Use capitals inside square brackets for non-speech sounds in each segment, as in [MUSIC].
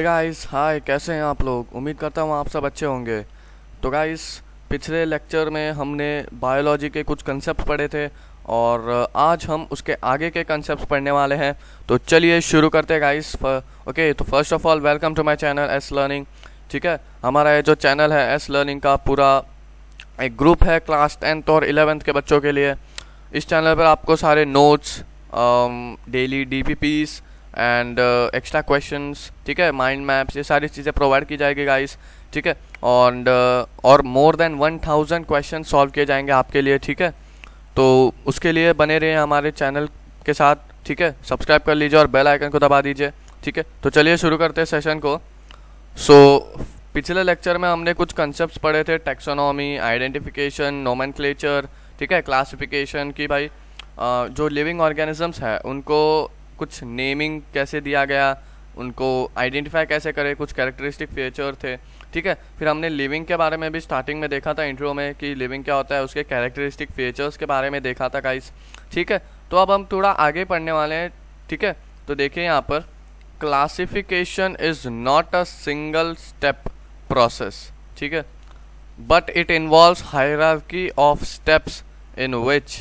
Hey guys hi कैसे हैं आप लोग उम्मीद करता हूँ आप सब अच्छे होंगे तो गाइस पिछले लेक्चर में हमने बायोलॉजी के कुछ कंसेप्ट पढ़े थे और आज हम उसके आगे के कंसेप्ट पढ़ने वाले हैं तो चलिए शुरू करते हैं गाइस ओके तो first of all welcome to my channel S learning ठीक है हमारा ये जो चैनल है एस लर्निंग का पूरा एक ग्रुप है क्लास टेंथ और इलेवेंथ के बच्चों के लिए इस चैनल पर आपको सारे notes daily D P Ps and extra questions ठीक है माइंड मैप्स ये सारी चीज़ें प्रोवाइड की जाएगी गाइस ठीक है uh, और और more than one thousand question solve किए जाएंगे आपके लिए ठीक है तो उसके लिए बने रहिए हमारे चैनल के साथ ठीक है सब्सक्राइब कर लीजिए और बेल आइकन को दबा दीजिए ठीक है तो चलिए शुरू करते हैं सेशन को सो so, पिछले लेक्चर में हमने कुछ कंसेप्ट पढ़े थे टेक्सोनॉमी आइडेंटिफिकेशन नोमन ठीक है क्लासिफिकेशन की भाई uh, जो लिविंग ऑर्गेनिजम्स है उनको कुछ नेमिंग कैसे दिया गया उनको आइडेंटिफाई कैसे करें कुछ कैरेक्टरिस्टिक फीचर थे ठीक है फिर हमने लिविंग के बारे में भी स्टार्टिंग में देखा था इंट्रो में कि लिविंग क्या होता है उसके कैरेक्टरिस्टिक फीचर्स के बारे में देखा था गाइस ठीक है तो अब हम थोड़ा आगे पढ़ने वाले हैं ठीक है तो देखिए यहाँ पर classification is not a single step process ठीक है but it involve hierarchy of steps in which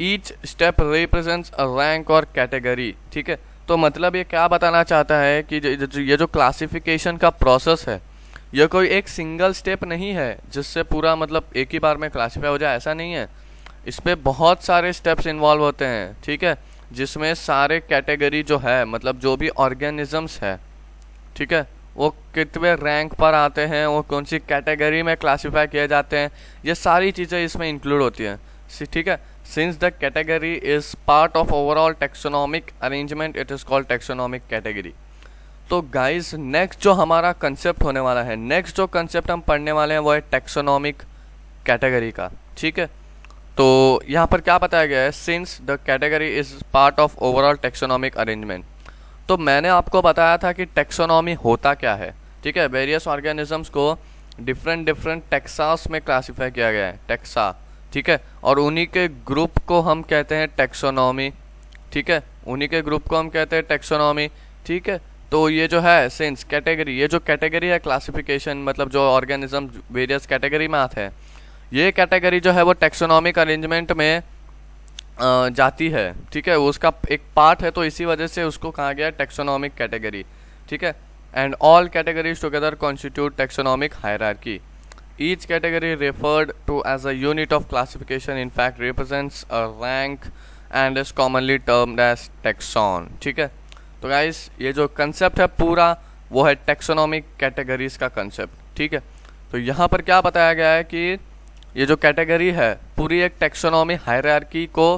each step represents a rank और कैटेगरी ठीक है तो मतलब ये क्या बताना चाहता है कि ये जो क्लासिफिकेशन का प्रोसेस है यह कोई एक सिंगल स्टेप नहीं है जिससे पूरा मतलब एक ही बार में क्लासीफाई हो जाए ऐसा नहीं है इस पर बहुत सारे स्टेप्स इन्वॉल्व होते हैं ठीक है जिसमें सारे कैटेगरी जो है मतलब जो भी ऑर्गेनिजम्स है ठीक है वो कितने रैंक पर आते हैं वो कौन सी कैटेगरी में क्लासीफाई किए जाते हैं ये सारी चीज़ें इसमें इंक्लूड होती हैं ठीक है Since the category is part of overall taxonomic arrangement, it is called taxonomic category. तो गाइस नेक्स्ट जो हमारा कंसेप्ट होने वाला है नेक्स्ट जो कंसेप्ट हम पढ़ने वाले हैं वो है टेक्सोनॉमिक कैटेगरी का ठीक है तो यहाँ पर क्या बताया गया है since the category is part of overall taxonomic arrangement तो मैंने आपको बताया था कि टेक्सोनॉमी होता क्या है ठीक है वेरियस ऑर्गेनिजम्स को डिफरेंट डिफरेंट टेक्सास में क्लासीफाई किया गया है टेक्सा ठीक है और उन्हीं के ग्रुप को हम कहते हैं टेक्सोनॉमी ठीक है उन्हीं के ग्रुप को हम कहते हैं टेक्सोनॉमी ठीक है तो ये जो है सेंस कैटेगरी ये जो कैटेगरी है क्लासिफिकेशन मतलब जो ऑर्गेनिज्म वेरियस कैटेगरी में आते हैं ये कैटेगरी जो है वो टेक्सोनॉमिक अरेंजमेंट में जाती है ठीक है उसका एक पार्ट है तो इसी वजह से उसको कहा गया टेक्सोनॉमिक कैटेगरी ठीक है and all categories together constitute taxonomic hierarchy Each category referred to as a unit of classification in fact represents a rank and is commonly termed as taxon ठीक है तो गाइज ये जो कंसेप्ट है पूरा वो है टेक्सोनॉमिक कैटेगरीज का कंसेप्ट ठीक है तो यहाँ पर क्या बताया गया है कि ये जो कैटेगरी है पूरी एक टेक्सोनॉमी हायरार्की को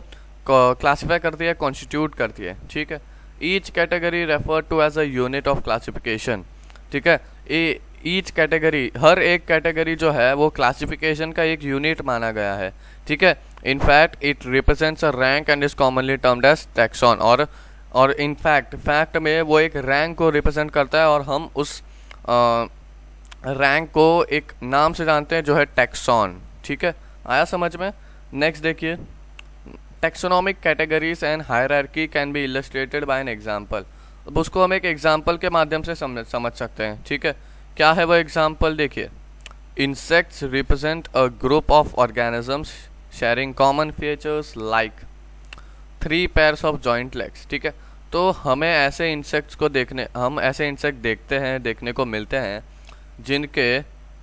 क्लासीफाई करती है कॉन्स्टिट्यूट करती है ठीक है each category refer to as a unit of classification ठीक है ए ईच कैटेगरी हर एक कैटेगरी जो है वो क्लासिफिकेशन का एक यूनिट माना गया है ठीक है in fact it represents a rank and is commonly termed as taxon और और इनफैक्ट फैक्ट में वो एक रैंक को रिप्रेजेंट करता है और हम उस रैंक को एक नाम से जानते हैं जो है टैक्सॉन ठीक है आया समझ में नेक्स्ट देखिए taxonomic categories and hierarchy can be illustrated by an example अब उसको हम एक एग्जाम्पल के माध्यम से समझ समझ सकते हैं ठीक है क्या है वो एग्जाम्पल देखिए insects represent a group of organisms sharing common features like three pairs of joint legs ठीक है तो हमें ऐसे इंसेक्ट्स को देखने हम ऐसे इंसेक्ट देखते हैं देखने को मिलते हैं जिनके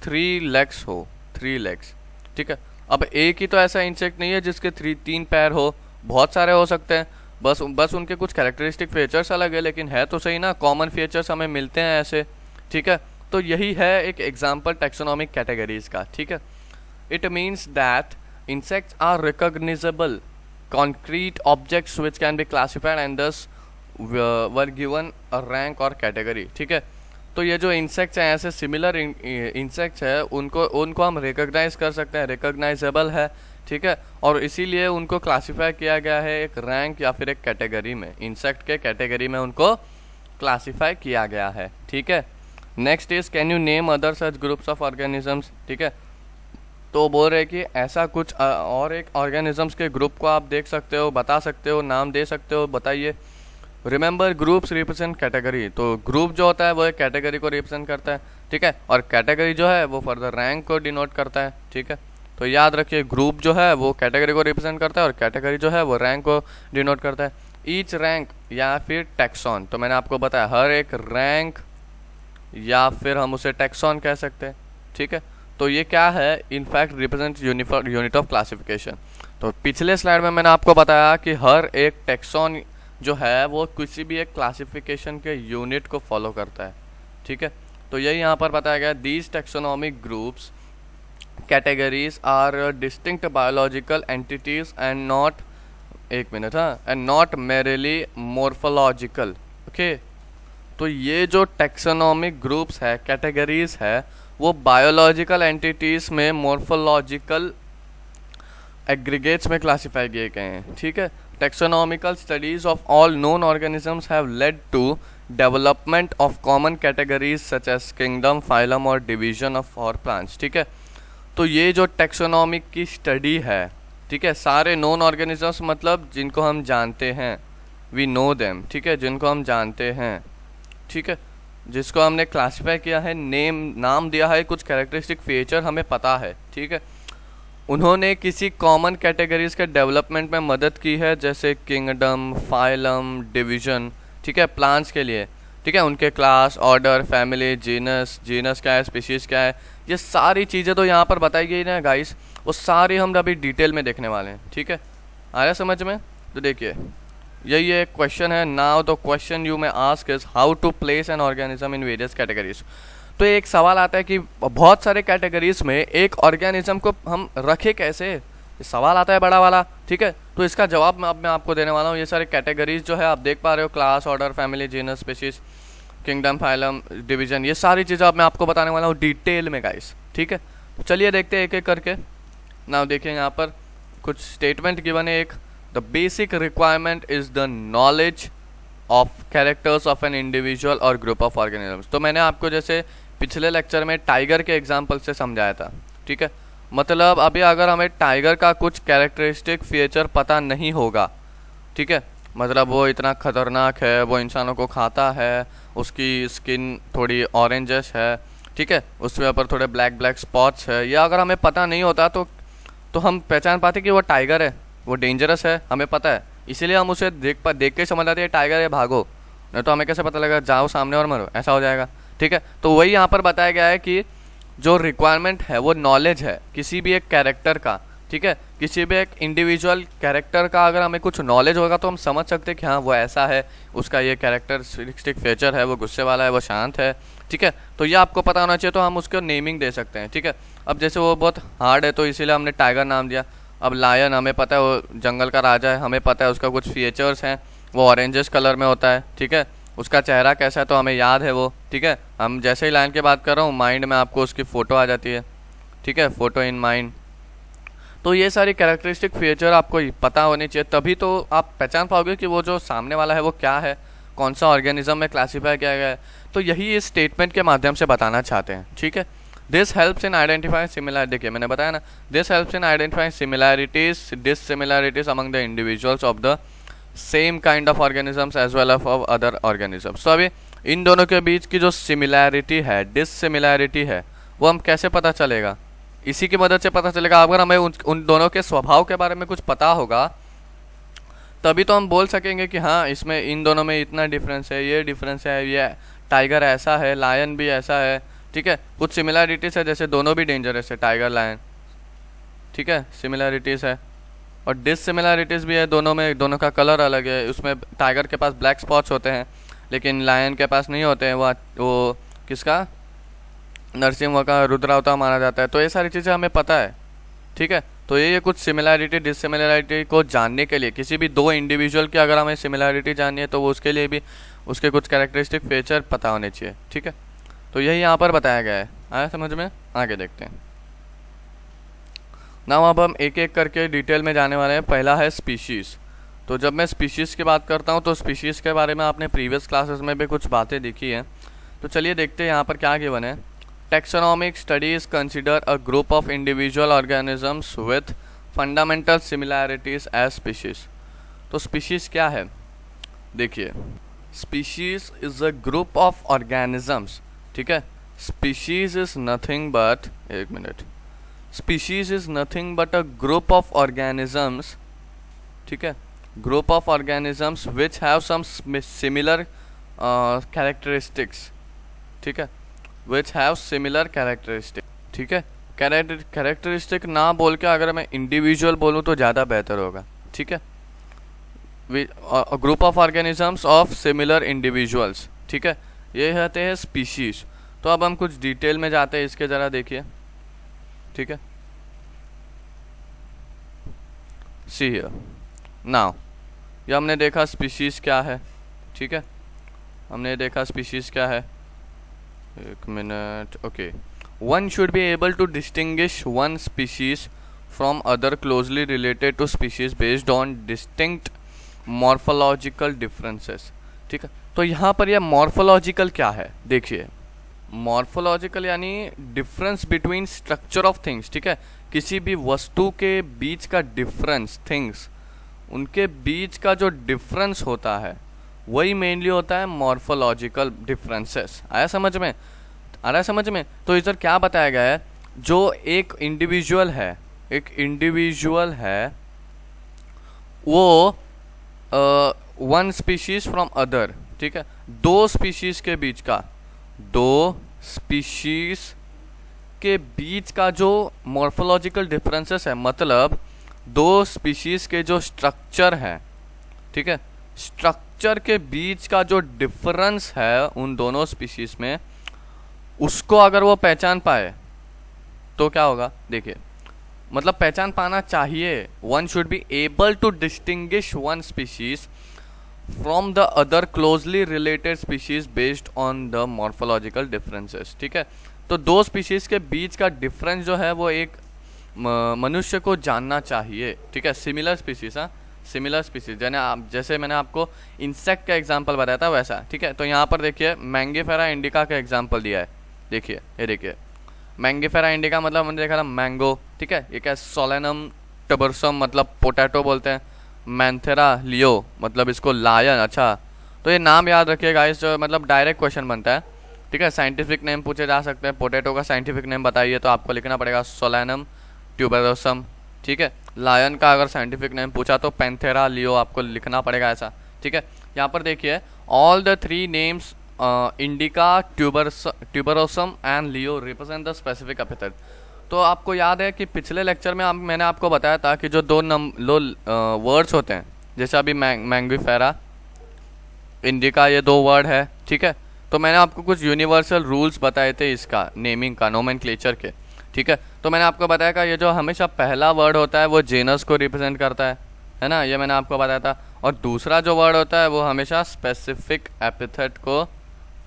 थ्री लेग्स हो थ्री लेग्स ठीक है अब एक ही तो ऐसा इंसेक्ट नहीं है जिसके थ्री तीन पैर हो बहुत सारे हो सकते हैं बस बस उनके कुछ कैरेक्टरिस्टिक फीचर्स अलग है लेकिन है तो सही ना कॉमन फीचर्स हमें मिलते हैं ऐसे ठीक है तो यही है एक एग्जाम्पल टेक्सोनॉमिक कैटेगरीज का ठीक है it means that insects are recognizable concrete objects which can be classified and thus were given rank और कैटेगरी ठीक है तो ये जो इंसेक्ट्स हैं ऐसे सिमिलर इंसेक्ट्स है उनको उनको हम रिकोगनाइज कर सकते हैं रिकोगनाइजेबल है ठीक है और इसीलिए उनको क्लासिफाई किया गया है एक रैंक या फिर एक कैटेगरी में इंसेक्ट के कैटेगरी में उनको क्लासिफाई किया गया है ठीक है next is can you name other such groups of organisms ठीक है तो बोल रहे कि ऐसा कुछ और एक ऑर्गेनिजम्स के ग्रुप को आप देख सकते हो बता सकते हो नाम दे सकते हो बताइए रिमेंबर ग्रुप्स रिप्रेजेंट कैटेगरी तो ग्रुप जो होता है वो एक कैटेगरी को रिप्रेजेंट करता है ठीक है और कैटेगरी जो है वो फर्दर रैंक को डिनोट करता है ठीक है तो याद रखिए ग्रुप जो है वो कैटेगरी को रिप्रेजेंट करता है और कैटेगरी जो है वो रैंक को डिनोट करता है ईच रैंक या फिर टैक्सॉन तो मैंने आपको बताया हर एक रैंक या फिर हम उसे टैक्सॉन कह सकते हैं ठीक है तो ये क्या है in fact represent uniform unit of classification तो पिछले स्लाइड में मैंने आपको बताया कि हर एक टैक्सॉन जो है वो किसी भी एक क्लासिफिकेशन के यूनिट को फॉलो करता है ठीक है तो यही यहाँ पर बताया गया these taxonomic groups categories are distinct biological entities and not एक मिनट हाँ and not merely morphological okay तो ये जो टेक्सोनॉमिक ग्रुप्स है कैटेगरीज है वो बायोलॉजिकल एंटिटीज़ में मोर्फोलॉजिकल एग्रीगेट्स में क्लासीफाई किए गए हैं ठीक है taxonomical studies of all known organisms have led to development of common categories such as kingdom phylum और डिवीजन ऑफ और प्लांट्स ठीक है तो ये जो टेक्सोनॉमिक की स्टडी है ठीक है सारे नॉन ऑर्गेनिजम्स मतलब जिनको हम जानते हैं वी नो देम ठीक है जिनको हम जानते हैं ठीक है जिसको हमने क्लासीफाई किया है नेम नाम दिया है कुछ कैरेक्टरिस्टिक फीचर हमें पता है ठीक है उन्होंने किसी कॉमन कैटेगरीज के डेवलपमेंट में मदद की है जैसे किंगडम फाइलम डिवीजन ठीक है प्लांट्स के लिए ठीक है उनके class order family genus genus क्या है स्पीशीज़ क्या है ये सारी चीज़ें तो यहाँ पर बताई गई ना गाइस वो सारी हम अभी डिटेल में देखने वाले हैं ठीक है आया समझ में तो देखिए यही एक क्वेश्चन है now the question you may ask is how to place an organism in various categories तो एक सवाल आता है कि बहुत सारे कैटेगरीज में एक ऑर्गेनिज्म को हम रखें कैसे सवाल आता है बड़ा वाला ठीक है तो इसका जवाब मैं अब मैं आपको देने वाला हूँ ये सारे कैटेगरीज जो है आप देख पा रहे हो class order family genus species kingdom phylum division ये सारी चीज़ें अब मैं आपको बताने वाला हूँ डिटेल में गाइस ठीक है तो चलिए देखते हैं एक एक करके ना देखिए यहाँ पर कुछ स्टेटमेंट गिवन है एक the basic requirement is the knowledge of characters of an individual or group of organisms तो मैंने आपको जैसे पिछले लेक्चर में टाइगर के एग्जाम्पल से समझाया था ठीक है मतलब अभी अगर हमें टाइगर का कुछ कैरेक्टरिस्टिक फीचर पता नहीं होगा ठीक है मतलब वो इतना ख़तरनाक है वो इंसानों को खाता है उसकी स्किन थोड़ी ऑरेंजस है ठीक है उसके ऊपर थोड़े ब्लैक ब्लैक स्पॉट्स है या अगर हमें पता नहीं होता तो तो हम पहचान पाते कि वो टाइगर है वो डेंजरस है हमें पता है इसीलिए हम उसे देख पा देख के समझ आते हैं टाइगर है भागो नहीं तो हमें कैसे पता लगा जाओ सामने और मरो ऐसा हो जाएगा ठीक है तो वही यहाँ पर बताया गया है कि जो रिक्वायरमेंट है वो नॉलेज है किसी भी एक कैरेक्टर का ठीक है किसी भी एक इंडिविजुअल कैरेक्टर का अगर हमें कुछ नॉलेज होगा तो हम समझ सकते हैं कि हाँ वो ऐसा है उसका ये कैरेक्टर फीचर है वो गुस्से वाला है वो शांत है ठीक है तो ये आपको पता होना चाहिए तो हम उसको नेमिंग दे सकते हैं ठीक है अब जैसे वो बहुत हार्ड है तो इसीलिए हमने टाइगर नाम दिया अब लायन हमें पता है वो जंगल का राजा है हमें पता है उसका कुछ फीचर्स हैं वो ऑरेंजस कलर में होता है ठीक है उसका चेहरा कैसा है तो हमें याद है वो ठीक है हम जैसे ही लायन की बात कर रहा हूँ माइंड में आपको उसकी फ़ोटो आ जाती है ठीक है फ़ोटो इन माइंड तो ये सारी कैरेक्टरिस्टिक फीचर आपको पता होनी चाहिए तभी तो आप पहचान पाओगे कि वो जो सामने वाला है वो क्या है कौन सा ऑर्गेनिज्म में क्लासीफाई किया गया है तो यही इस स्टेटमेंट के माध्यम से बताना चाहते हैं ठीक है this helps in identify similar देखिए मैंने बताया ना this helps in identify similarities dissimilarities among the individuals of the same kind of organisms as well of other organisms तो अभी इन दोनों के बीच की जो सिमिलैरिटी है डिससिमिलैरिटी है वो हम कैसे पता चलेगा इसी की मदद से पता चलेगा अगर हमें उन, उन दोनों के स्वभाव के बारे में कुछ पता होगा तभी तो हम बोल सकेंगे कि हाँ इसमें इन दोनों में इतना डिफरेंस है ये डिफरेंस है ये टाइगर ऐसा है लायन भी ऐसा है ठीक है कुछ सिमिलैरिटीज़ है जैसे दोनों भी डेंजरस है टाइगर लायन ठीक है सिमिलैरिटीज़ है और डिससिमिलैरिटीज़ भी है दोनों में दोनों का कलर अलग है उसमें टाइगर के पास ब्लैक स्पॉट्स होते हैं लेकिन लायन के पास नहीं होते हैं वह वो किसका नरसिंह का रुद्रावता माना जाता है तो ये सारी चीज़ें हमें पता है ठीक है तो ये कुछ सिमिलैरिटी डिसिमिलैरिटी को जानने के लिए किसी भी दो इंडिविजुअल की अगर हमें सिमिलैरिटी जाननी है तो वो उसके लिए भी उसके कुछ कैरेक्टरिस्टिक फीचर पता होने चाहिए ठीक है तो यही यहाँ पर बताया गया है आया समझ में आगे देखते हैं ना अब हम एक एक करके डिटेल में जाने वाले हैं पहला है स्पीशीज़ तो जब मैं स्पीशीज़ की बात करता हूँ तो स्पीशीज़ के बारे में आपने प्रीवियस क्लासेस में भी कुछ बातें देखी हैं तो चलिए देखते हैं यहाँ पर क्या गिवन है taxonomic studies consider a group of individual organisms with fundamental similarities as species तो स्पीशीज़ क्या है देखिए species is a group of organisms ठीक है स्पीशीज इज नथिंग बट एक मिनट species is nothing but a group of organisms ठीक है group of organisms which have some similar characteristics ठीक है विच हैव सिमिलर कैरेक्टरिस्टिक ठीक है कैरेक्टरिस्टिक ना बोल के अगर मैं इंडिविजुअल बोलूँ तो ज़्यादा बेहतर होगा ठीक है group of organisms of similar individuals ठीक है ये रहते हैं स्पीशीज तो अब हम कुछ डिटेल में जाते हैं इसके ज़रा देखिए ठीक है सी हियर नाउ ये हमने देखा स्पीशीज़ क्या है ठीक है हमने देखा स्पीशीज़ क्या है एक मिनट okay one should be able to distinguish one species from other closely related to species based on distinct morphological differences ठीक है तो यहाँ पर यह मॉर्फोलॉजिकल क्या है देखिए मॉर्फोलॉजिकल यानी difference between structure of things ठीक है किसी भी वस्तु के बीच का डिफरेंस थिंग्स उनके बीच का जो डिफरेंस होता है वही मेनली होता है मॉर्फोलॉजिकल डिफरेंसेस आया समझ में आया समझ में तो इधर क्या बताया गया है जो एक इंडिविजुअल है एक इंडिविजुअल है वो वन स्पीशीज फ्रॉम अदर ठीक है दो स्पीशीज के बीच का दो स्पीशीज के बीच का जो मॉर्फोलॉजिकल डिफरेंसेस है मतलब दो स्पीशीज के जो स्ट्रक्चर है ठीक है स्ट्रक्चर के बीच का जो डिफरेंस है उन दोनों स्पीशीज में उसको अगर वो पहचान पाए तो क्या होगा देखिए मतलब पहचान पाना चाहिए one should be able to distinguish one species from the other closely related species based on the morphological differences ठीक है तो दो स्पीशीज़ के बीच का डिफरेंस जो है वो एक मनुष्य को जानना चाहिए ठीक है सिमिलर स्पीशीज़ हाँ सिमिलर स्पीसीज जैसे आप जैसे मैंने आपको इंसेक्ट का एग्जाम्पल बताया था वैसा ठीक है तो यहाँ पर देखिए मैंगेफेरा इंडिका का एग्जाम्पल दिया है देखिए ये देखिए मैंगेफेरा इंडिका मतलब हमने देखा था मैंगो ठीक है ये क्या सोलेनम टबरसम मतलब पोटैटो बोलते हैं मैंथेरा लियो मतलब इसको लायन अच्छा तो ये नाम याद रखिए गाइस जो मतलब डायरेक्ट क्वेश्चन बनता है ठीक है साइंटिफिक नेम पूछे जा सकते हैं पोटैटो का साइंटिफिक नेम बताइए तो आपको लिखना पड़ेगा सोलैनम ट्यूबरोसम ठीक है लायन का अगर साइंटिफिक नेम पूछा तो पैंथेरा लियो आपको लिखना पड़ेगा ऐसा ठीक है यहाँ पर देखिए all the three names indica tuber tuberosum and leo represent the specific epithet तो आपको याद है कि पिछले लेक्चर में आप मैंने आपको बताया था कि जो दो नम दो वर्ड्स होते हैं जैसे अभी मैंग, मैंगीफेरा इंडिका ये दो वर्ड है ठीक है तो मैंने आपको कुछ यूनिवर्सल रूल्स बताए थे इसका नेमिंग का नोमन के ठीक है तो मैंने आपको बताया था ये जो हमेशा पहला वर्ड होता है वो जेनस को रिप्रेजेंट करता है है ना ये मैंने आपको बताया था और दूसरा जो वर्ड होता है वो हमेशा स्पेसिफिक एपिथेट को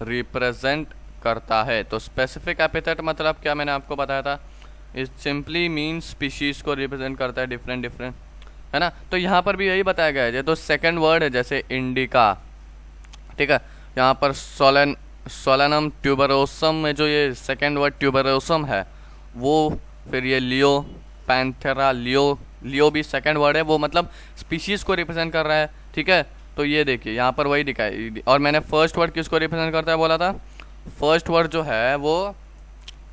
रिप्रेजेंट करता है तो स्पेसिफिक एपिथेट मतलब क्या मैंने आपको बताया था इट सिंपली मीन स्पीशीज़ को रिप्रेजेंट करता है डिफरेंट डिफरेंट है ना तो यहाँ पर भी यही बताया गया है तो सेकेंड वर्ड है जैसे इंडिका ठीक है यहाँ पर सोलन सोलनम ट्यूबरोसम में जो ये सेकेंड वर्ड ट्यूबरोसम है वो फिर ये लियो पैंथेरा लियो लियो भी सेकेंड वर्ड है वो मतलब स्पीशीज़ को रिप्रेजेंट कर रहा है ठीक है तो ये देखिए यहाँ पर वही दिखाई और मैंने फर्स्ट वर्ड किसको रिप्रेजेंट करता है बोला था फर्स्ट वर्ड जो है वो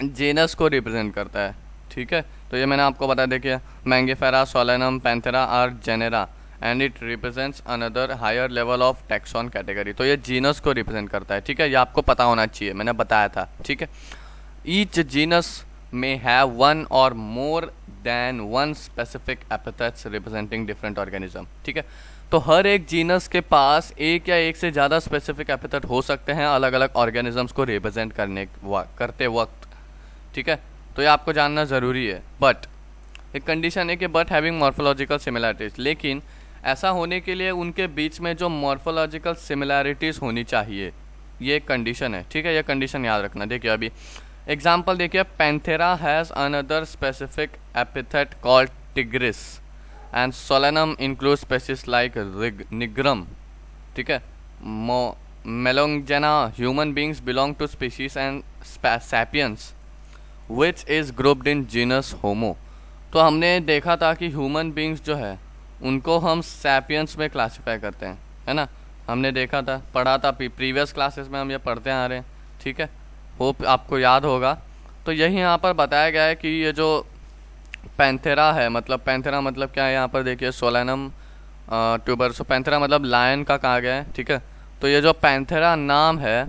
जेनस को रिप्रेजेंट करता है ठीक है तो ये मैंने आपको बता देखिए Mangifera Solanum Panthera are genera and it represents another higher level of taxon category तो ये जीनस को रिप्रेजेंट करता है ठीक है ये आपको पता होना चाहिए मैंने बताया था ठीक है ईच जीनस में हैव वन और more than one specific epithets representing different organism ठीक है तो हर एक जीनस के पास एक या एक से ज़्यादा स्पेसिफिक एपिथेट हो सकते हैं अलग अलग ऑर्गेनिजम्स को रिप्रेजेंट करने करते वक्त ठीक है तो ये आपको जानना ज़रूरी है बट एक कंडीशन है कि बट हैविंग मॉर्फोलॉजिकल सिमिलैरिटीज़ लेकिन ऐसा होने के लिए उनके बीच में जो मॉर्फोलॉजिकल सिमिलैरिटीज़ होनी चाहिए ये एक कंडीशन है ठीक है ये कंडीशन याद रखना देखिए अभी एग्जाम्पल देखिए Panthera has another specific epithet called tigris and Solanum include species like रिग निग्रम ठीक है मो melongena human beings belong to species and sapiens which is grouped in genus Homo तो हमने देखा था कि ह्यूमन बींग्स जो है उनको हम सेपियंस में क्लासीफाई करते हैं है ना हमने देखा था पढ़ा था प्रीवियस क्लासेस में हम ये पढ़ते आ रहे हैं ठीक है होप आपको याद होगा तो यही यहाँ पर बताया गया है कि ये जो पैंथेरा है मतलब पैंथेरा मतलब क्या है यहाँ पर देखिए सोलैनम ट्यूबर सो पैंथेरा मतलब लायन का कहा गया है ठीक है तो ये जो पैंथेरा नाम है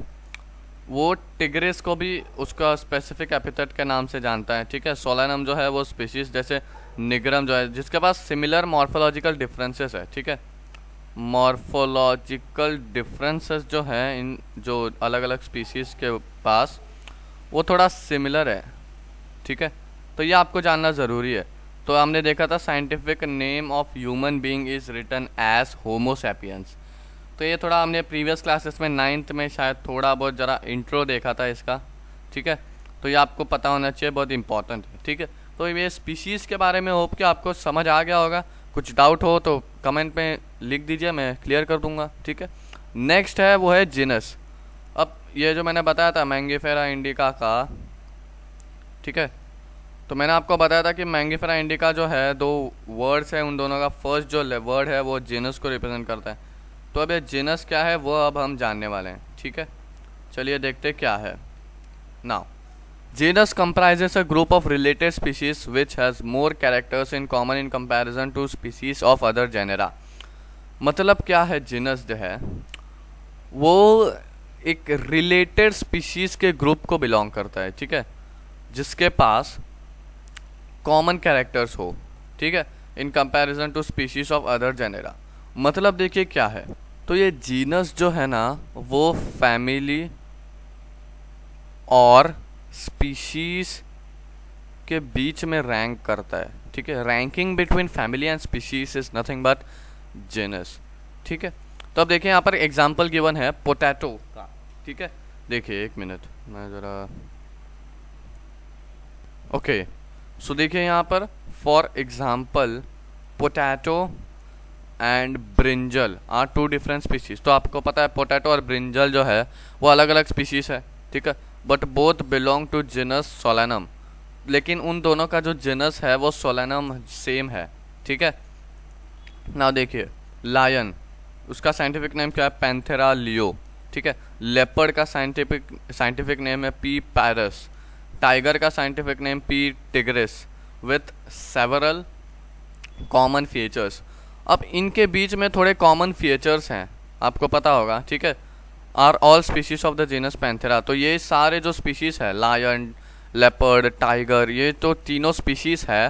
वो टिग्रेस को भी उसका स्पेसिफिक एपिथेट के नाम से जानता है ठीक है सोलानम जो है वो स्पीशीज जैसे निगरम जो है जिसके पास सिमिलर मॉर्फोलॉजिकल डिफरेंसेस है ठीक है मॉर्फोलॉजिकल डिफरेंसेस जो हैं इन जो अलग अलग स्पीसीज़ के पास वो थोड़ा सिमिलर है ठीक है तो ये आपको जानना ज़रूरी है तो हमने देखा था scientific name of human being is written as Homo sapiens तो ये थोड़ा हमने प्रीवियस क्लासेस में नाइन्थ में शायद थोड़ा बहुत ज़रा इंट्रो देखा था इसका ठीक है तो ये आपको पता होना चाहिए बहुत इंपॉर्टेंट है ठीक है तो ये स्पीशीज़ के बारे में होप कि आपको समझ आ गया होगा कुछ डाउट हो तो कमेंट में लिख दीजिए मैं क्लियर कर दूंगा ठीक है नेक्स्ट है वो है जिनस अब ये जो मैंने बताया था मैंगीफेरा इंडिका का ठीक है तो मैंने आपको बताया था कि मैंगीफेरा इंडिका जो है दो वर्ड्स हैं उन दोनों का फर्स्ट जो वर्ड है वो जिनस को रिप्रेजेंट करता है तो अब ये जीनस क्या है वो अब हम जानने वाले हैं ठीक है चलिए देखते क्या है now genus comprises a group of related species which has more characters in common in comparison to species of other genera मतलब क्या है जीनस जो है वो एक रिलेटेड स्पीशीज के ग्रुप को बिलोंग करता है ठीक है जिसके पास कॉमन कैरेक्टर्स हो ठीक है in comparison to species of other genera मतलब देखिए क्या है तो ये जीनस जो है ना वो फैमिली और स्पीशीज के बीच में रैंक करता है ठीक है ranking between family and species is nothing but genus ठीक है तो अब देखिए यहाँ पर एग्जाम्पल गिवन है पोटैटो का ठीक है देखिए एक मिनट मैं ज़रा ओके सो देखिए यहाँ पर for example potato and brinjal are two different species तो आपको पता है पोटैटो और ब्रिंजल जो है वो अलग अलग स्पीशीज़ है ठीक है but both belong to genus Solanum लेकिन उन दोनों का जो जिनस है वो सोलानम सेम है ठीक है ना देखिए लायन उसका साइंटिफिक नेम क्या है पैंथेरा लियो ठीक है लेपर्ड का साइंटिफिक साइंटिफिक नेम है पी पैरस टाइगर का scientific name P tigris with several common features अब इनके बीच में थोड़े कॉमन फीचर्स हैं आपको पता होगा ठीक है are all species of the genus Panthera तो ये सारे जो स्पीशीज़ है लायन लेपर्ड टाइगर ये तो तीनों स्पीशीज़ है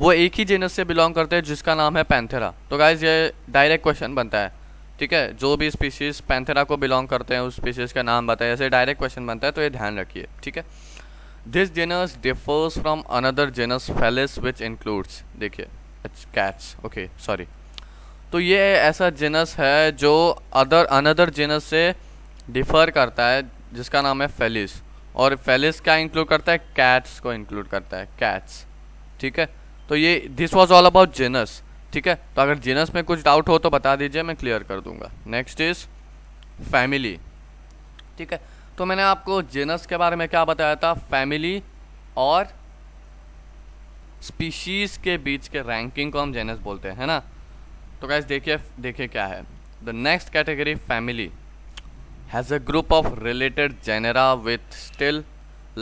वो एक ही जीनस से बिलोंग करते हैं जिसका नाम है पैंथेरा तो गाइज ये डायरेक्ट क्वेश्चन बनता है ठीक है जो भी स्पीशीज़ पैंथेरा को बिलोंग करते हैं उस स्पीशीज़ का नाम बताए ऐसे डायरेक्ट क्वेश्चन बनता है तो ये ध्यान रखिए ठीक है this genus differs from another genus Felis which includes देखिए कैट्स ओके सॉरी तो ये ऐसा जेनस है जो अदर अनदर जेनस से डिफर करता है जिसका नाम है फेलिस और फेलिस क्या इंक्लूड करता है कैट्स को इंक्लूड करता है कैट्स ठीक है तो ये this was all about genus ठीक है तो अगर जेनस में कुछ डाउट हो तो बता दीजिए मैं क्लियर कर दूंगा नेक्स्ट इज फैमिली ठीक है तो मैंने आपको जेनस के बारे में क्या बताया था फैमिली और स्पीशीज़ के बीच के रैंकिंग को हम जेनस बोलते हैं है ना तो गैस देखिए देखिए क्या है the next category family has a group of related genera with still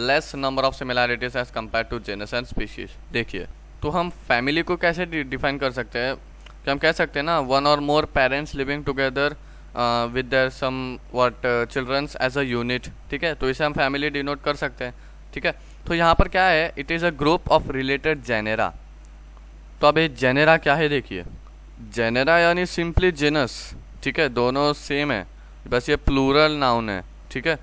less number of similarities as compare to genus and species देखिए तो हम फैमिली को कैसे डिफाइन कर सकते हैं कि तो हम कह सकते हैं ना वन और more parents living together with their somewhat childrens as a unit ठीक है तो इसे हम फैमिली डिनोट कर सकते हैं ठीक है तो यहाँ पर क्या है it is a group of related genera तो अब ये जेनेरा क्या है देखिए जेनेरा यानी सिंपली जेनस ठीक है दोनों सेम है बस ये प्लूरल नाउन है ठीक है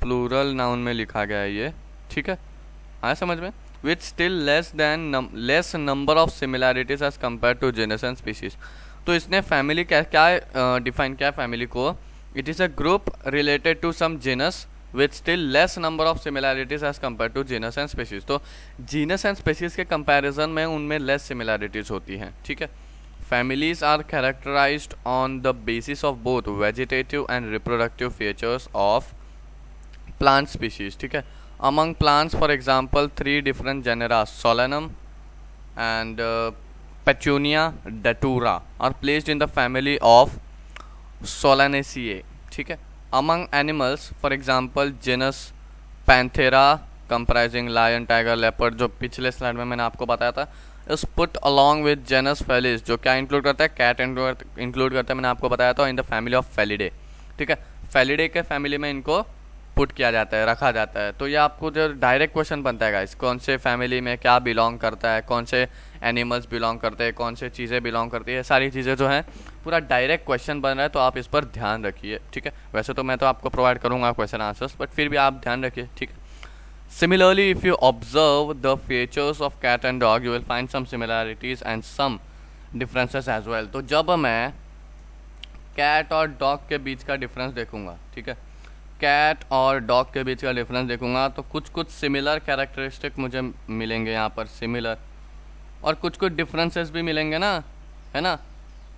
प्लूरल नाउन में लिखा गया है ये ठीक है आया हाँ, समझ में with still less then less number of similarities as compare to genus and species तो इसने फैमिली क्या क्या डिफाइन किया फैमिली को it is a group related to some genus with still less number of similarities as compare to genus and species तो genus and species के comparison में उनमें लेस सिमिलैरिटीज होती हैं ठीक है Families are characterized on the basis of both vegetative and reproductive features of plant species. ठीक है Among plants, for example, three different genera Solanum and uh, Petunia datura are placed in the family of Solanaceae. ठीक है Among animals, for example, genus Panthera comprising lion, tiger, leopard जो पिछले slide में मैंने आपको बताया था is put along with genus Felis जो क्या इंक्लूड करता है कैट इंक्लूड करता है मैंने आपको बताया था in the family of Felidae ठीक है फेलिडे के फैमिली में इनको पुट किया जाता है रखा जाता है तो ये आपको जो डायरेक्ट क्वेश्चन बनता है गाइस कौन से फैमिली में क्या बिलोंग करता है कौन से एनिमल्स बिलोंग करते हैं कौन से चीज़ें बिलोंग करती है सारी चीज़ें जो हैं पूरा डायरेक्ट क्वेश्चन बन रहा है तो आप इस पर ध्यान रखिए ठीक है वैसे तो मैं तो आपको प्रोवाइड करूँगा क्वेश्चन आंसर्स बट फिर भी आप ध्यान रखिए ठीक है Similarly, if you observe the features of cat and dog, you will find some similarities and some differences as well. तो जब मैं cat और dog के बीच का difference देखूंगा ठीक है cat और dog के बीच का difference देखूंगा तो कुछ कुछ similar characteristic मुझे मिलेंगे यहाँ पर similar और कुछ कुछ differences भी मिलेंगे ना है ना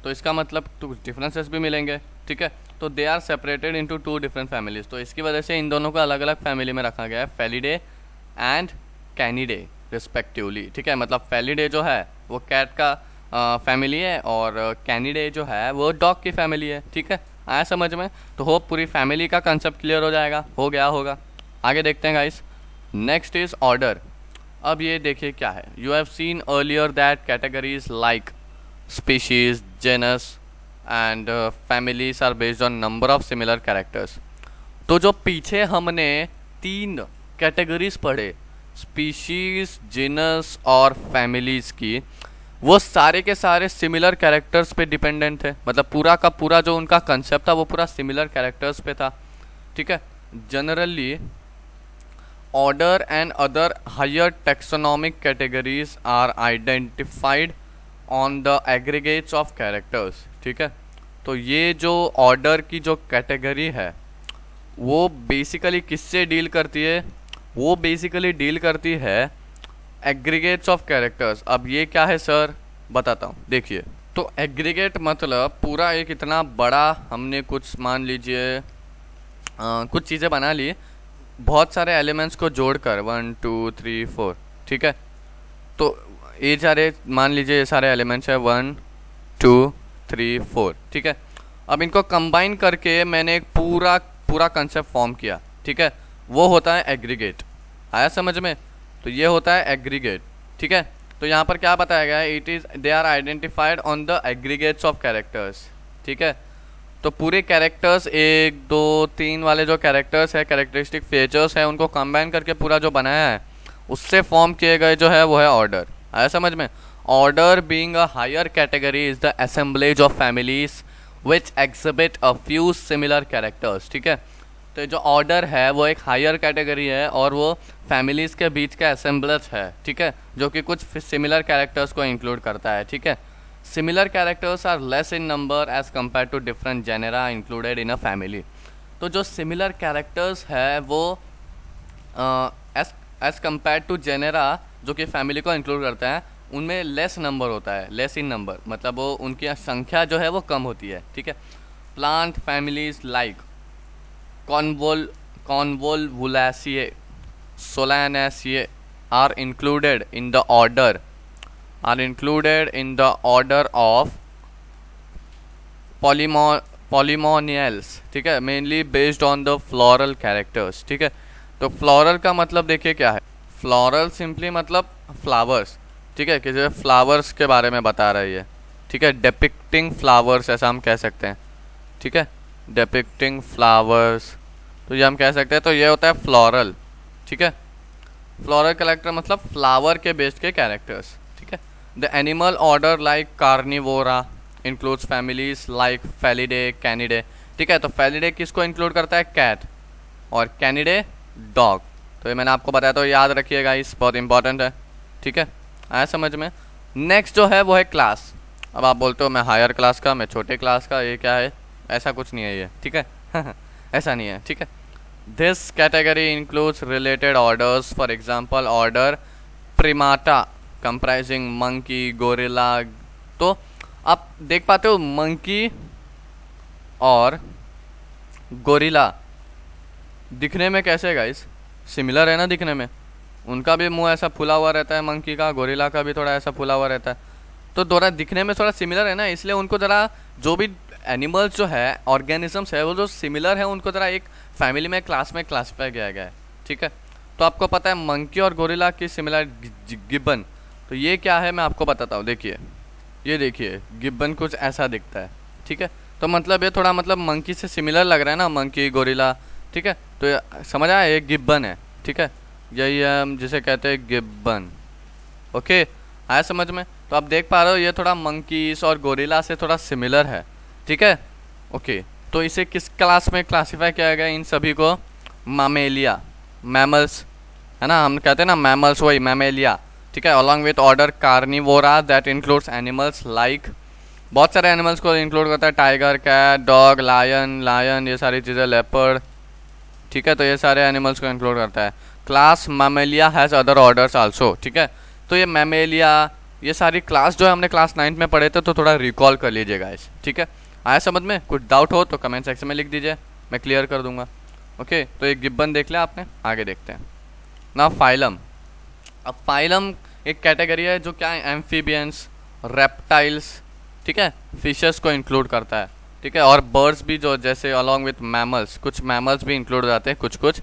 तो इसका मतलब कुछ differences भी मिलेंगे ठीक है तो they are separated into two different families तो इसकी वजह से इन दोनों को अलग अलग फैमिली में रखा गया है फेलीडे एंड कैनीडे रिस्पेक्टिवली ठीक है मतलब फेलीडे जो है वो कैट का फैमिली है और कैनीडे जो है वो डॉग की फैमिली है ठीक है आया समझ में तो होप पूरी फैमिली का कंसेप्ट क्लियर हो जाएगा हो गया होगा आगे देखते हैं गाइस नेक्स्ट इज ऑर्डर अब ये देखिए क्या है you have seen earlier that categories like species genus and families are based on number of similar characters तो जो पीछे हमने तीन कैटेगरीज पढ़े स्पीशीज जिनस और फैमिलीज़ की वो सारे के सारे सिमिलर कैरेक्टर्स पे डिपेंडेंट थे मतलब पूरा का पूरा जो उनका कंसेप्ट था वो पूरा सिमिलर कैरेक्टर्स पे था ठीक है generally order and other higher taxonomic categories are identified on the aggregates of characters ठीक है तो ये जो ऑर्डर की जो कैटेगरी है वो बेसिकली किससे डील करती है वो बेसिकली डील करती है एग्रीगेट्स ऑफ कैरेक्टर्स अब ये क्या है सर बताता हूँ देखिए तो एग्रीगेट मतलब पूरा एक इतना बड़ा हमने कुछ मान लीजिए कुछ चीज़ें बना ली बहुत सारे एलिमेंट्स को जोड़कर वन टू थ्री फोर ठीक है तो ये सारे मान लीजिए ये सारे एलिमेंट्स है वन टू थ्री फोर ठीक है अब इनको कंबाइन करके मैंने एक पूरा पूरा कंसेप्ट फॉर्म किया ठीक है वो होता है एग्रीगेट आया समझ में तो ये होता है एग्रीगेट ठीक है तो यहाँ पर क्या बताया गया है it is they are identified on the aggregates of characters ठीक है तो पूरे कैरेक्टर्स एक दो तीन वाले जो कैरेक्टर्स है कैरेक्टरिस्टिक फीचर्स हैं उनको कंबाइन करके पूरा जो बनाया है उससे फॉर्म किए गए जो है वो है ऑर्डर आया समझ में order being a higher category is the assemblage of families which exhibit a few similar characters ठीक है तो जो ऑर्डर है वो एक हायर कैटेगरी है और वो फैमिलीज़ के बीच का असेंबलज है ठीक है जो कि कुछ सिमिलर कैरेक्टर्स को इंक्लूड करता है ठीक है similar characters are less in number as compare to different genera included in a family तो जो सिमिलर कैरेक्टर्स है वो as as compare to genera जो कि फैमिली को इंक्लूड करते हैं उनमें लेस नंबर होता है लेस इन नंबर मतलब वो उनकी संख्या जो है वो कम होती है ठीक है plant families like convol Convolvulaceae Solanaceae are included in the order are included in the order of poly Polemoniales ठीक है mainly based on the floral characters ठीक है तो फ्लोरल का मतलब देखिए क्या है फ्लोरल सिंपली मतलब फ्लावर्स ठीक है कि जो फ्लावर्स के बारे में बता रहा है ये ठीक है डेपिक्टिंग फ्लावर्स ऐसा हम कह सकते हैं ठीक है डेपिक्टिंग फ्लावर्स तो ये हम कह सकते हैं तो ये होता है फ्लोरल ठीक है फ्लोरल कैरेक्टर मतलब फ्लावर के बेस्ड के कैरेक्टर्स ठीक है the animal order like Carnivora includes families like Felidae Canidae ठीक है तो किस किसको इंक्लूड करता है कैट और कैनिडे डॉग तो ये मैंने आपको बताया तो याद रखिएगा इस बहुत इंपॉर्टेंट है ठीक है आया समझ में नेक्स्ट जो है वो है क्लास अब आप बोलते हो मैं हायर क्लास का मैं छोटे क्लास का ये क्या है ऐसा कुछ नहीं है ये ठीक है [LAUGHS] ऐसा नहीं है ठीक है this category includes related orders for example order Primata comprising monkey gorilla तो आप देख पाते हो मंकी और गोरिला दिखने में कैसे गाइस सिमिलर है ना दिखने में उनका भी मुंह ऐसा फुला हुआ रहता है मंकी का गोरिला का भी थोड़ा ऐसा फूला हुआ रहता है तो थोड़ा दिखने में थोड़ा सिमिलर है ना इसलिए उनको ज़रा जो भी एनिमल्स जो है ऑर्गेनिजम्स है वो जो सिमिलर है उनको ज़रा एक फैमिली में क्लास में क्लासीफाई किया गया है ठीक है तो आपको पता है मंकी और गोरिल्ला की सिमिलर गिब्बन तो ये क्या है मैं आपको बताता हूँ देखिए ये देखिए गिब्बन कुछ ऐसा दिखता है ठीक है तो मतलब ये थोड़ा मतलब मंकी से सिमिलर लग रहा है ना मंकी गोरिल्ला ठीक है तो समझ आया ये गिब्बन है ठीक है यही हम जिसे कहते हैं गिब्बन ओके आया समझ में तो आप देख पा रहे हो ये थोड़ा मंकीस और गोरिला से थोड़ा सिमिलर है ठीक है ओके तो इसे किस क्लास में क्लासीफाई किया गया इन सभी को मामेलिया मैमल्स है ना हम कहते हैं ना मैमल्स वही मैमेलिया ठीक है along with order Carnivora that includes animals like बहुत सारे एनिमल्स को इंक्लूड करता है tiger cat dog lion lion ये सारी चीज़ें लेपर्ड ठीक है तो ये सारे एनिमल्स को इंक्लूड करता है class Mammalia has other orders also ठीक है तो ये मैमेलिया ये सारी क्लास जो है हमने क्लास नाइन्थ में पढ़े थे तो थोड़ा रिकॉल कर लीजिएगा इस ठीक है आया समझ में कुछ डाउट हो तो कमेंट सेक्शन में लिख दीजिए मैं क्लियर कर दूंगा ओके तो एक गिब्बन देख लिया आपने आगे देखते हैं ना फाइलम अब फाइलम एक कैटेगरी है जो क्या है एम्फीबियंस रेप्टाइल्स ठीक है फिशेस को इंक्लूड करता है ठीक है और बर्ड्स भी जो जैसे अलॉन्ग विथ मैमल्स कुछ मैमल्स भी इंक्लूड हो जाते हैं कुछ कुछ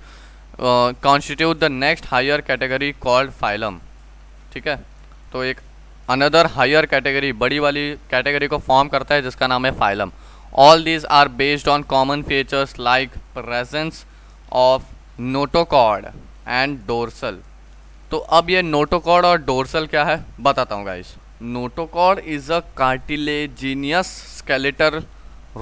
constitute the next higher category called phylum ठीक है तो एक अनदर हायर कैटेगरी बड़ी वाली कैटेगरी को फॉर्म करता है जिसका नाम है phylum all these are based on common features like presence of notochord and dorsal तो अब ये नोटोकॉड और डोरसल क्या है बताता हूँ guys notochord is a cartilaginous skeletal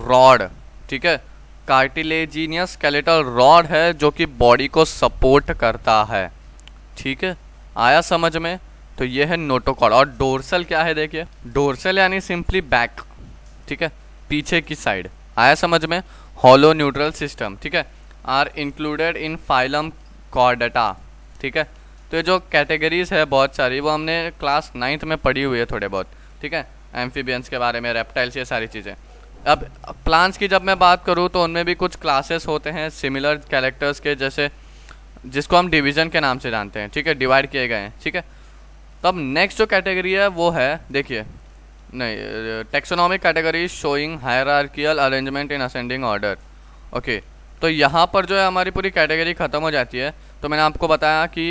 rod ठीक है कार्टिलेजीनियस स्केलेटल रॉड है जो कि बॉडी को सपोर्ट करता है ठीक है आया समझ में तो ये है नोटोकॉल और डोरसल क्या है देखिए डोरसल यानी सिंपली बैक ठीक है पीछे की साइड आया समझ में हॉलो न्यूट्रल सिस्टम ठीक है are included in phylum Chordata ठीक है तो ये जो कैटेगरीज है बहुत सारी वो हमने क्लास नाइन्थ में पढ़ी हुई है थोड़े बहुत ठीक है एम्फीबियंस के बारे में रेप्टाइल्स ये सारी चीज़ें अब प्लांट्स की जब मैं बात करूँ तो उनमें भी कुछ क्लासेस होते हैं सिमिलर कैरेक्टर्स के जैसे जिसको हम डिवीज़न के नाम से जानते हैं ठीक है डिवाइड किए गए हैं ठीक है तो अब नेक्स्ट जो कैटेगरी है वो है देखिए नहीं taxonomic category showing hierarchical arrangement in ascending order okay तो यहाँ पर जो है हमारी पूरी कैटेगरी ख़त्म हो जाती है तो मैंने आपको बताया कि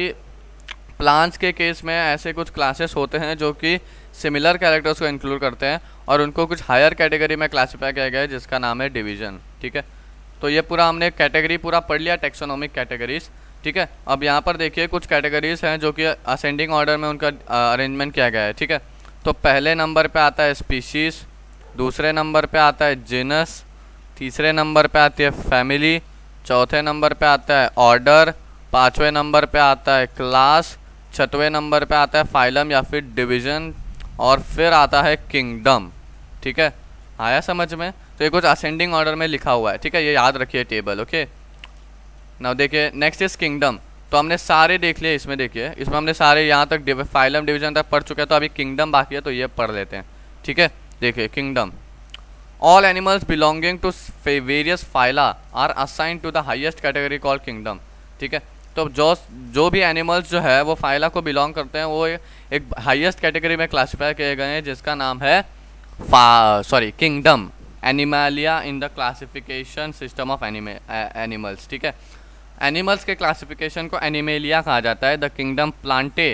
प्लांट्स के केस में ऐसे कुछ क्लासेस होते हैं जो कि सिमिलर कैरेक्टर्स को इंक्लूड करते हैं और उनको कुछ हायर कैटेगरी में क्लासीफाई किया गया है जिसका नाम है डिवीजन ठीक है तो ये पूरा हमने कैटेगरी पूरा पढ़ लिया टेक्सोनॉमिक कैटेगरीज ठीक है अब यहाँ पर देखिए कुछ कैटेगरीज हैं जो कि असेंडिंग ऑर्डर में उनका अरेंजमेंट किया गया है ठीक है तो पहले नंबर पर आता है स्पीशीज़ दूसरे नंबर पर आता है जिनस तीसरे नंबर पर आती है फैमिली चौथे नंबर पर आता है ऑर्डर पाँचवें नंबर पर आता है क्लास छठवें नंबर पे आता है फाइलम या फिर डिवीज़न और फिर आता है किंगडम ठीक है आया समझ में तो ये कुछ असेंडिंग ऑर्डर में लिखा हुआ है ठीक है ये याद रखिए टेबल ओके न देखिए नेक्स्ट इज़ किंगडम तो हमने सारे देख लिए इसमें देखिए इसमें हमने सारे यहाँ तक डिव, फाइलम डिवीज़न तक पढ़ चुके हैं तो अभी किंगडम बाकी है तो ये पढ़ लेते हैं ठीक है देखिए kingdom all animals belonging to various phyla are assign to the highest category call kingdom ठीक है तो जो जो भी एनिमल्स जो है वो फाइला को बिलोंग करते हैं वो एक हाईएस्ट कैटेगरी में क्लासीफाई किए गए हैं जिसका नाम है फा sorry kingdom Animalia in the classification system of एनिमे एनिमल्स ठीक है एनिमल्स के क्लासिफिकेशन को एनिमेलिया कहा जाता है the kingdom Plantae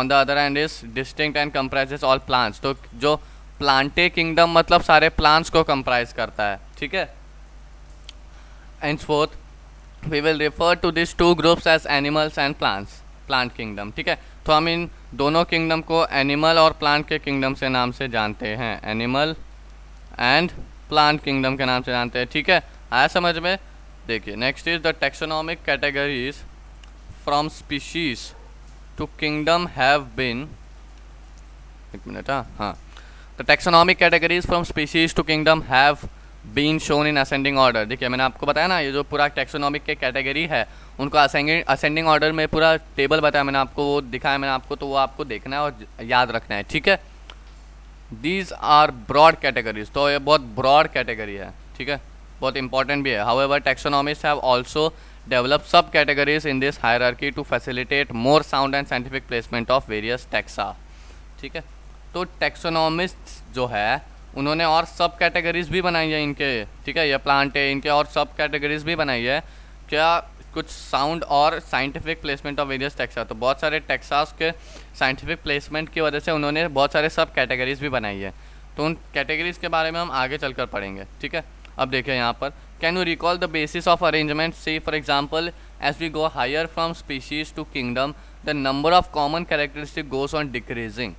on the other end is distinct and comprises all plants तो जो प्लांटे किंगडम मतलब सारे प्लांट्स को कंप्राइज करता है ठीक है and forth we will refer to this two groups as animals and plants plant kingdom ठीक है तो हम इन दोनों किंगडम को एनिमल और प्लांट के किंगडम से नाम से जानते हैं एनिमल एंड प्लांट किंगडम के नाम से जानते हैं ठीक है आया समझ में देखिए next is the taxonomic categories from species to kingdom have been एक मिनट हाँ हाँ the taxonomic categories from species to kingdom have been shown in ascending order देखिए मैंने आपको बताया ना ये जो पूरा टेक्सोनॉमिक के कैटेगरी है उनको असेंडिंग ऑर्डर में पूरा टेबल बताया मैंने आपको वो दिखाया मैंने आपको तो वो आपको देखना है और याद रखना है ठीक है दीज आर ब्रॉड कैटेगरीज तो ये बहुत ब्रॉड कैटेगरी है ठीक है बहुत इंपॉर्टेंट भी है however taxonomists have also develop sub categories in this hierarchy to facilitate more sound and scientific placement of various taxa ठीक है तो टेक्सोनॉमिस्ट जो है उन्होंने और सब कैटेगरीज भी बनाई है इनके ठीक है ये प्लांट है इनके और सब कैटेगरीज भी बनाई है क्या कुछ साउंड और scientific placement of various taxa तो बहुत सारे टेक्सास के साइंटिफिक प्लेसमेंट की वजह से उन्होंने बहुत सारे सब कैटेगरीज भी बनाई है तो उन कैटेगरीज के बारे में हम आगे चल कर पढ़ेंगे ठीक है अब देखिए यहाँ पर can you recall the basis of arrangement see for example as we go higher from species to kingdom the number of common characteristic goes on decreasing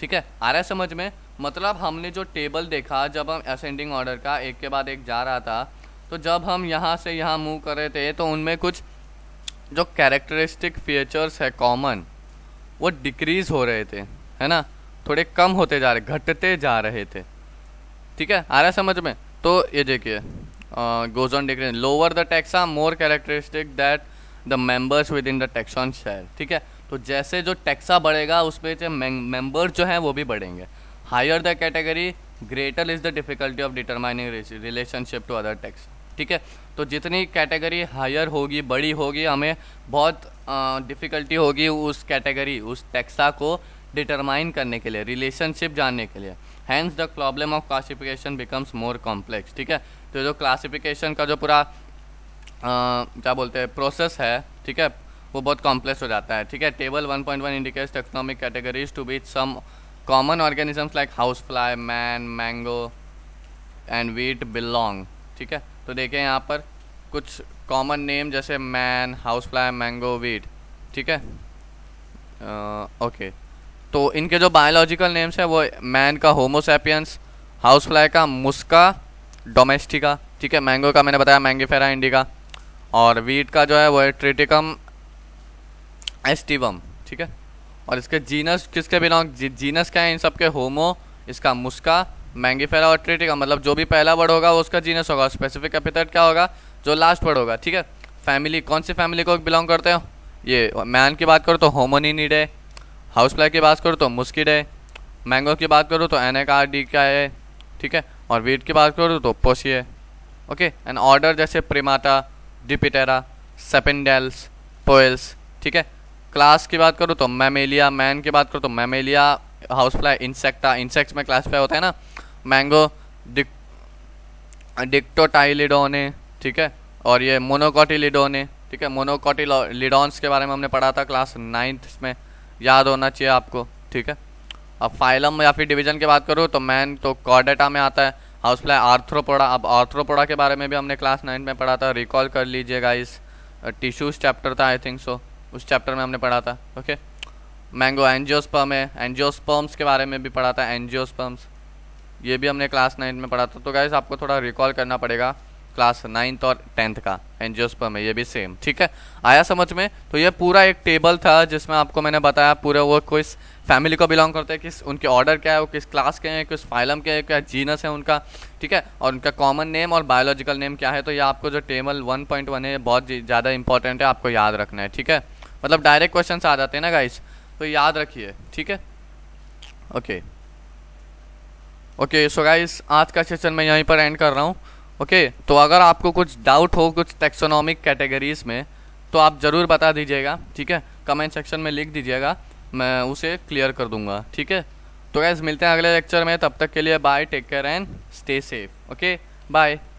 ठीक है आ रहा है समझ में मतलब हमने जो टेबल देखा जब हम असेंडिंग ऑर्डर का एक के बाद एक जा रहा था तो जब हम यहाँ से यहाँ मूव कर रहे थे तो उनमें कुछ जो कैरेक्टरिस्टिक फीचर्स है कॉमन वो डिक्रीज़ हो रहे थे है ना थोड़े कम होते जा रहे घटते जा रहे थे ठीक है आ रहा समझ में तो ये देखिए goes on decrease lower the taxa more characteristic that the members within the taxon share ठीक है तो जैसे जो टैक्सा बढ़ेगा उसमें जो मेंबर्स जो हैं वो भी बढ़ेंगे higher the category greater is the difficulty of determining relationship to other taxa ठीक है तो जितनी कैटेगरी हायर होगी बड़ी होगी हमें बहुत डिफ़िकल्टी होगी उस कैटेगरी उस टैक्सा को डिटरमाइन करने के लिए रिलेशनशिप जानने के लिए hence the problem of classification becomes more complex ठीक है तो जो क्लासिफिकेशन का जो पूरा क्या बोलते हैं प्रोसेस है ठीक है वो बहुत कॉम्प्लेक्स हो जाता है ठीक है table 1.1 indicates economic categories to which some common organisms like house fly man mango and wheat belong ठीक है तो देखें यहाँ पर कुछ कॉमन नेम जैसे man house fly mango wheat ठीक है ओके uh, तो इनके जो बायोलॉजिकल नेम्स हैं वो मैन का होमोसेपियंस हाउस फ्लाई का मुस्का डोमेस्टिका ठीक है मैंगो का मैंने बताया मैंगीफेरा इंडिका और वीट का जो है वो है ट्रिटिकम एस्टिवम ठीक है और इसके जीनस किसके बिलोंग जी, जीनस क्या है इन सब के होमो इसका मुस्का मैंगीफेरा और ट्रिटिका मतलब जो भी पहला वर्ड होगा वो उसका जीनस होगा और स्पेसिफिक एपिथेट क्या होगा जो लास्ट वर्ड होगा ठीक है फैमिली कौन सी फैमिली को बिलोंग करते हो ये मैन की बात करो तो होमोनिडे हाउस प्लाई की बात करो तो मुस्किडे मैंगो की बात करो तो एन का है ठीक है और वीट की बात करो तो है ओके एंड ऑर्डर जैसे प्रिमाटा डिपिटेरा सेपेंडेल्स पोएल्स ठीक है क्लास की बात करूँ तो मैमेलिया मैन की बात करूँ तो Mammalia house fly Insecta insects में क्लासीफाई होता है ना मैंगो डिक डिक्टोटाइलिडोने ठीक है और ये मोनोकोटिलिडोने ठीक है मोनोकोटिलिडोन्स के बारे में हमने पढ़ा था क्लास नाइन्थ में याद होना चाहिए आपको ठीक है अब फाइलम या फिर डिवीजन की बात करूँ तो मैन तो कॉडेटा में आता है हाउस फ्लाई आर्थ्रोपोडा अब आर्थ्रोपोडा के बारे में भी हमने क्लास नाइन्थ में पढ़ा था रिकॉल कर लीजिएगा इस टिश्यूज चैप्टर था आई थिंक सो उस चैप्टर में हमने पढ़ा था ओके मैंगो एनजियोस्पर्म है एनजियोस्पर्म्स के बारे में भी पढ़ा था एनजियोस्पर्म्स ये भी हमने क्लास नाइन्थ में पढ़ा था तो गाइज आपको थोड़ा रिकॉल करना पड़ेगा क्लास नाइन्थ और टेंथ का एनजियोस्पर्म है ये भी सेम ठीक है आया समझ में तो ये पूरा एक टेबल था जिसमें आपको मैंने बताया पूरा वो किस फैमिली को बिलोंग करते हैं किस उनके ऑर्डर क्या है वो किस क्लास के हैं किस फाइलम के हैं क्या जीनस है उनका ठीक है और उनका कॉमन नेम और बायोलॉजिकल नेम क्या है तो ये आपको जो टेबल वन है बहुत ज़्यादा इंपॉर्टेंट है आपको याद रखना है ठीक है मतलब डायरेक्ट क्वेश्चन आ जाते हैं ना गाइस तो याद रखिए ठीक है ओके ओके सो गाइस आज का सेशन मैं यहीं पर एंड कर रहा हूँ ओके okay, तो अगर आपको कुछ डाउट हो कुछ टेक्सोनॉमिक कैटेगरीज में तो आप ज़रूर बता दीजिएगा ठीक है कमेंट सेक्शन में लिख दीजिएगा मैं उसे क्लियर कर दूंगा ठीक है तो गाइज़ मिलते हैं अगले लेक्चर में तब तक के लिए bye take care and stay safe okay bye